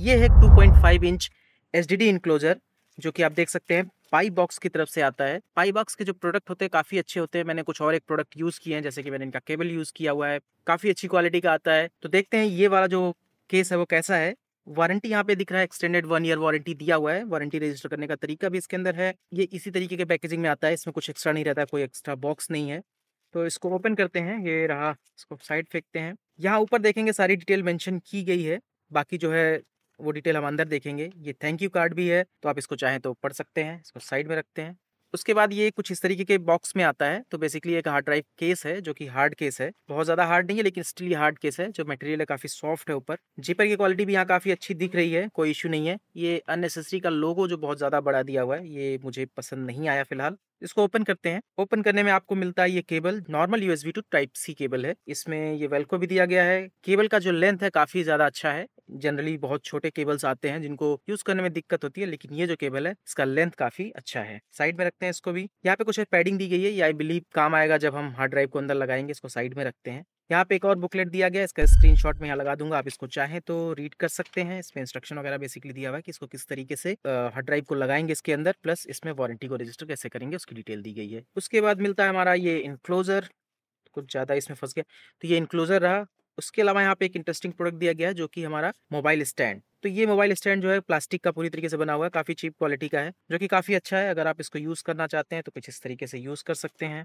ये है 2.5 inch S D enclosure जो कि आप देख सकते हैं पाई बॉक्स की तरफ से आता है पाई बॉक्स के जो प्रोडक्ट होते हैं काफ़ी अच्छे होते हैं मैंने कुछ और एक प्रोडक्ट यूज़ किए हैं जैसे कि मैंने इनका केबल यूज़ किया हुआ है काफ़ी अच्छी क्वालिटी का आता है तो देखते हैं ये वाला जो केस है वो कैसा है वारंटी यहाँ पे दिख रहा है एक्सटेंडेड वन ईयर वारंटी दिया हुआ है वारंटी रजिस्टर करने का तरीका भी इसके अंदर है ये इसी तरीके के पैकेजिंग में आता है इसमें कुछ एक्स्ट्रा नहीं रहता है कोई एक्स्ट्रा बॉक्स नहीं है तो इसको ओपन करते हैं ये रहा इसको साइड फेंकते हैं यहाँ ऊपर देखेंगे सारी डिटेल मेंशन की गई है बाकी जो है वो डिटेल हम अंदर देखेंगे ये थैंक यू कार्ड भी है तो आप इसको चाहें तो पढ़ सकते हैं इसको साइड में रखते हैं उसके बाद ये कुछ इस तरीके के बॉक्स में आता है तो बेसिकली एक हार्ड ड्राइव केस है जो कि हार्ड केस है बहुत ज़्यादा हार्ड नहीं है लेकिन स्टिल ये हार्ड केस है जो मटेरियल है काफ़ी सॉफ्ट है ऊपर जीपर की क्वालिटी भी यहाँ काफ़ी अच्छी दिख रही है कोई इशू नहीं है ये अननेसेसरी का लोगो जो बहुत ज़्यादा बड़ा दिया हुआ है ये मुझे पसंद नहीं आया फिलहाल इसको ओपन करते हैं ओपन करने में आपको मिलता है ये cable normal USB to type C cable है इसमें ये वेलको भी दिया गया है केबल का जो लेंथ है काफी ज्यादा अच्छा है जनरली बहुत छोटे केबल्स आते हैं जिनको यूज करने में दिक्कत होती है लेकिन ये जो केबल है इसका लेंथ काफी अच्छा है साइड में सकते हैं इसको भी यहाँ पे कुछ पैडिंग दी गई है ये आई बिलीव काम आएगा जब हम हार्ड ड्राइव को अंदर लगाएंगे इसको साइड में रखते हैं यहाँ पे एक और बुकलेट दिया गया इसका स्क्रीन शॉट में यहाँ लगा दूंगा आप इसको चाहे तो रीड कर सकते हैं इसमें इंस्ट्रक्शन वगैरह बेसिकली दिया हुआ है कि इसको किस तरीके से हार्ड ड्राइव को लगाएंगे इसके अंदर प्लस इसमें वारंटी को रजिस्टर कैसे करेंगे उसकी डिटेल दी गई है उसके बाद मिलता है हमारा ये इनक्लोजर कुछ ज़्यादा इसमें फंस गया तो ये इनक्लोजर रहा उसके अलावा यहाँ पे एक इंटरेस्टिंग प्रोडक्ट दिया गया है जो कि हमारा मोबाइल स्टैंड तो ये मोबाइल स्टैंड जो है प्लास्टिक का पूरी तरीके से बना हुआ है काफ़ी चीप क्वालिटी का है जो कि काफ़ी अच्छा है अगर आप इसको यूज़ करना चाहते हैं तो कुछ इस तरीके से यूज़ कर सकते हैं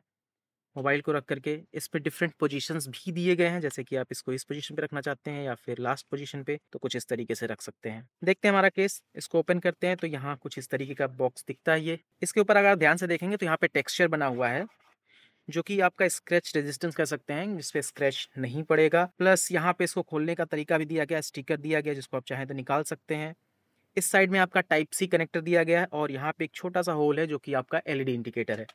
मोबाइल को रख करके इस पर डिफरेंट पोजीशंस भी दिए गए हैं जैसे कि आप इसको इस पोजीशन पे रखना चाहते हैं या फिर लास्ट पोजीशन पे तो कुछ इस तरीके से रख सकते हैं देखते हैं हमारा केस इसको ओपन करते हैं तो यहाँ कुछ इस तरीके का बॉक्स दिखता है ये इसके ऊपर अगर ध्यान से देखेंगे तो यहाँ पे टेक्स्चर बना हुआ है जो कि आपका स्क्रैच रेजिस्टेंस कह सकते हैं जिसपे स्क्रैच नहीं पड़ेगा प्लस यहाँ पे इसको खोलने का तरीका भी दिया गया स्टिकर दिया गया जिसको आप चाहें तो निकाल सकते हैं इस साइड में आपका टाइप सी कनेक्टर दिया गया है और यहाँ पे एक छोटा सा होल है जो कि आपका एलईडी इंडिकेटर है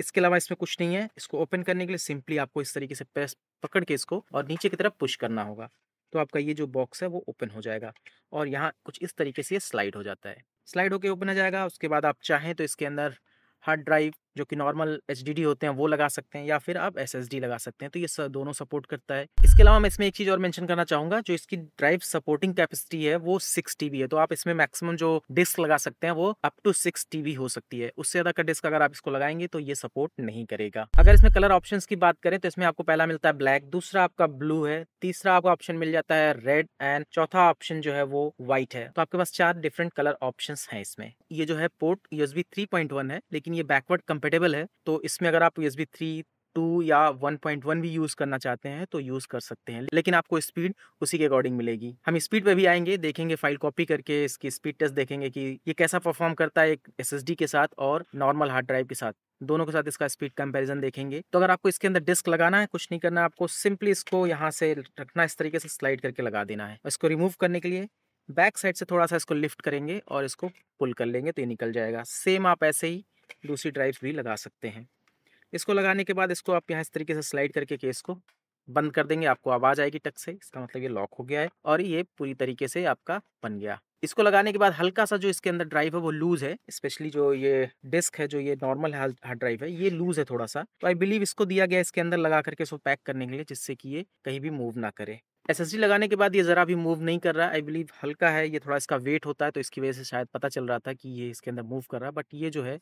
इसके अलावा इसमें कुछ नहीं है इसको ओपन करने के लिए सिंपली आपको इस तरीके से प्रेस पकड़ के इसको और नीचे की तरफ पुश करना होगा तो आपका ये जो बॉक्स है वो ओपन हो जाएगा और यहाँ कुछ इस तरीके से स्लाइड हो जाता है स्लाइड होकर ओपन हो जाएगा उसके बाद आप चाहें तो इसके अंदर हार्ड ड्राइव जो कि नॉर्मल एच होते हैं वो लगा सकते हैं या फिर आप एस लगा सकते हैं तो ये दोनों सपोर्ट करता है इसके अलावा मैं इसमें एक चीज़ और मैंशन करना चाहूँगा जो इसकी ड्राइव सपोर्टिंग कैपेसिटी है वो सिक्स है तो आप इसमें मैक्सिमम जो डिस्क लगा सकते हैं वो अप टू सिक्स हो सकती है उससे ज़्यादा का डिस्क अगर आप इसको लगाएंगे तो ये सपोर्ट नहीं करेगा अगर इसमें कलर ऑप्शन की बात करें तो इसमें आपको पहला मिलता है ब्लैक दूसरा आपका ब्लू है तीसरा आपको ऑप्शन मिल जाता है रेड एंड चौथा ऑप्शन जो है वो व्हाइट है तो आपके पास चार डिफरेंट कलर ऑप्शन है इसमें ये जो है पोर्ट यूएसबी 3.1 है लेकिन ये बैकवर्ड कंपेयर कंपेटेबल है तो इसमें अगर आप U S B three two या वन पॉइंट वन भी यूज़ करना चाहते हैं तो यूज़ कर सकते हैं लेकिन आपको स्पीड उसी के अकॉर्डिंग मिलेगी हम स्पीड पर भी आएंगे देखेंगे फाइल कॉपी करके इसकी स्पीड टेस्ट देखेंगे कि ये कैसा परफॉर्म करता है एक एस के साथ और नॉर्मल हार्ड ड्राइव के साथ दोनों के साथ इसका स्पीड कंपैरिजन देखेंगे तो अगर आपको इसके अंदर डिस्क लगाना है कुछ नहीं करना है आपको सिंपली इसको यहाँ से रखना इस तरीके से स्लाइड करके लगा देना है इसको रिमूव करने के लिए बैक साइड से थोड़ा सा इसको लिफ्ट करेंगे और इसको पुल कर लेंगे तो ये निकल जाएगा सेम आप ऐसे ही दूसरी ड्राइव भी लगा सकते हैं इसको लगाने के बाद इसको आप यहाँ इस तरीके से स्लाइड करके केस को बंद कर देंगे आपको आवाज़ आएगी टक से इसका मतलब ये लॉक हो गया है और ये पूरी तरीके से आपका बन गया इसको लगाने के बाद हल्का सा जो इसके अंदर ड्राइव है वो लूज है स्पेशली जो ये डिस्क है जो ये नॉर्मल हार्ड ड्राइव है ये लूज है थोड़ा सा तो आई बिलीव इसको दिया गया इसके अंदर लगा करके इसको पैक करने के लिए जिससे कि ये कहीं भी मूव ना करे एस लगाने के बाद ये ज़रा भी मूव नहीं कर रहा है आई बिलीव हल्का है ये थोड़ा इसका वेट होता है तो इसकी वजह से शायद पता चल रहा था कि ये इसके अंदर मूव कर रहा है बट ये जो है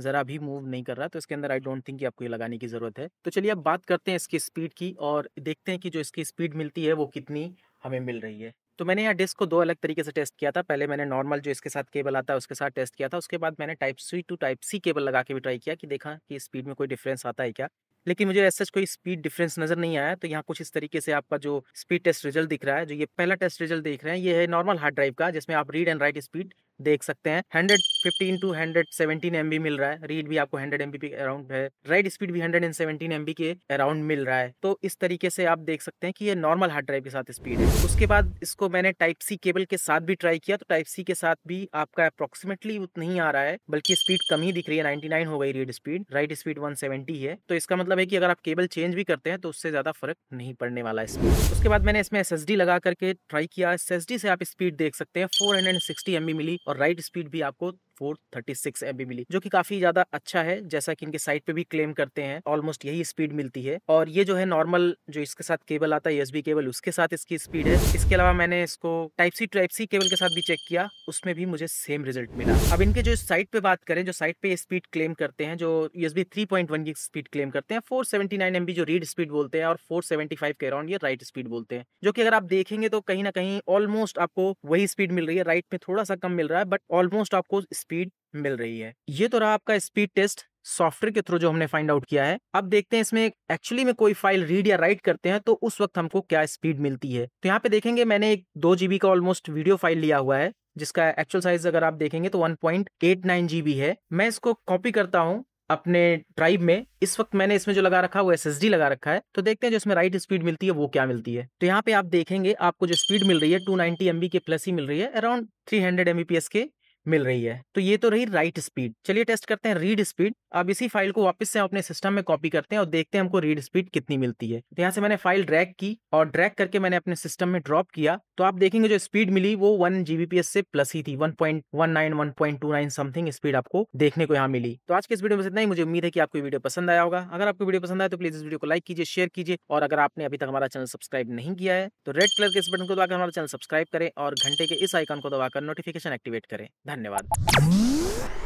ज़रा भी मूव नहीं कर रहा तो इसके अंदर आई डोंट थिंक कि आपको ये लगाने की ज़रूरत है तो चलिए अब बात करते हैं इसकी स्पीड की और देखते हैं कि जो इसकी स्पीड मिलती है वो कितनी हमें मिल रही है तो मैंने यहाँ डिस्क को दो अलग तरीके से टेस्ट किया था पहले मैंने नॉर्मल जो इसके साथ केबल आता है उसके साथ टेस्ट किया था उसके बाद मैंने type C to type C cable लगा के भी ट्राई किया कि देखा कि स्पीड में कोई डिफरेंस आता है क्या लेकिन मुझे ऐसा कोई स्पीड डिफरेंस नजर नहीं आया तो यहाँ कुछ इस तरीके से आपका जो स्पीड टेस्ट रिजल्ट दिख रहा है जो ये पहला टेस्ट रिजल्ट देख रहे हैं ये है नॉर्मल हार्ड ड्राइव का जिसमें आप रीड एंड राइट स्पीड देख सकते हैं hundred fifteen to hundred seventeen B मिल रहा है रीड भी आपको हंड्रेड एम के अराउंड है राइट स्पीड भी हंड्रेड एंड सेवेंटीन बी के अराउंड मिल रहा है तो इस तरीके से आप देख सकते हैं कि ये नॉर्मल हार्ड ड्राइव के साथ स्पीड है उसके बाद इसको मैंने टाइप सी केबल के साथ भी ट्राई किया तो टाइप सी के साथ भी आपका अप्रोक्सीमेटली उतना ही आ रहा है बल्कि स्पीड कम ही दिख रही है नाइनटी हो गई read speed write speed one है तो इसका मतलब है कि अगर आप केबल चेंज भी करते हैं तो उससे ज्यादा फर्क नहीं पड़ने वाला स्पीड उसके बाद मैंने इसमें एस लगा करके ट्राई किया एस से आप स्पीड देख सकते हैं फोर हंड्रेड मिली और राइट स्पीड भी आपको फोर थर्टी मिली जो की काफी ज्यादा अच्छा है जैसा की इनके साइट पे भी क्लेम करते हैं ऑलमोस्ट यही स्पीड मिलती है और ये जो है नॉर्मल जो इसके साथ केबल आता है यूएसबी केबल उसके साथ इसकी स्पीड है इसके अलावा मैंने इसको type C type C cable के साथ भी चेक किया उसमें भी मुझे सेम रिजल्ट मिला अब इनके जो साइट पे बात करें जो साइट पे स्पीड क्लेम करते हैं जो यूएसबी वन की स्पीड क्लेम करते हैं 479 एमबी जो रीड स्पीड बोलते हैं और 475 के अराउंड ये राइट स्पीड बोलते हैं जो कि अगर आप देखेंगे तो कहीं ना कहीं ऑलमोस्ट आपको वही स्पीड मिल रही है राइट में थोड़ा सा कम मिल रहा है बट ऑलमोस्ट आपको स्पीड मिल रही है ये तो रहा आपका स्पीड टेस्ट सॉफ्टवेयर के थ्रू जो हमने फाइंड आउट किया है अब देखते हैं इसमें एक्चुअली में कोई फाइल रीड या राइट करते हैं तो उस वक्त हमको क्या स्पीड मिलती है तो यहाँ पे देखेंगे मैंने एक दो जीबी का ऑलमोस्ट वीडियो फाइल लिया हुआ है जिसका एक्चुअल साइज अगर आप देखेंगे तो 1.89 जीबी है मैं इसको कॉपी करता हूँ अपने ड्राइव में इस वक्त मैंने इसमें जो लगा रखा है वो एस लगा रखा है तो देखते हैं जो इसमें राइट स्पीड मिलती है वो क्या मिलती है तो यहाँ पे आप देखेंगे आपको जो स्पीड मिल रही है 290 नाइनटी के प्लस ही मिल रही है अराउंड 300 हंड्रेड के मिल रही है तो ये तो रही राइट स्पीड चलिए टेस्ट करते हैं रीड स्पीड अब इसी फाइल को वापस से अपने सिस्टम में कॉपी करते हैं और देखते हैं हमको रीड स्पीड कितनी मिलती है तो यहाँ से मैंने फाइल ड्रैग की और ड्रैग करके मैंने अपने सिस्टम में ड्रॉप किया तो आप देखेंगे जो स्पीड मिली वो वन जीबीपीएस से प्लस ही थी one point one nine one point two nine something speed आपको देखने को यहाँ मिली तो आज के इस वीडियो में इतना ही मुझे उम्मीद है कि आपको वीडियो पसंद आया होगा अगर आपको वीडियो पसंद आया तो प्लीज इस वीडियो को लाइक कीजिए शेयर कीजिए और अगर आपने अभी तक हमारा चैनल सब्सक्राइब नहीं किया है तो रेड कलर के इस बटन को दबाकर हमारा चैनल सब्सक्राइब करें और घंटे के इस आइकन को दबाकर नोटिफिकेशन एक्टिवेट करें धन्यवाद धन्यवाद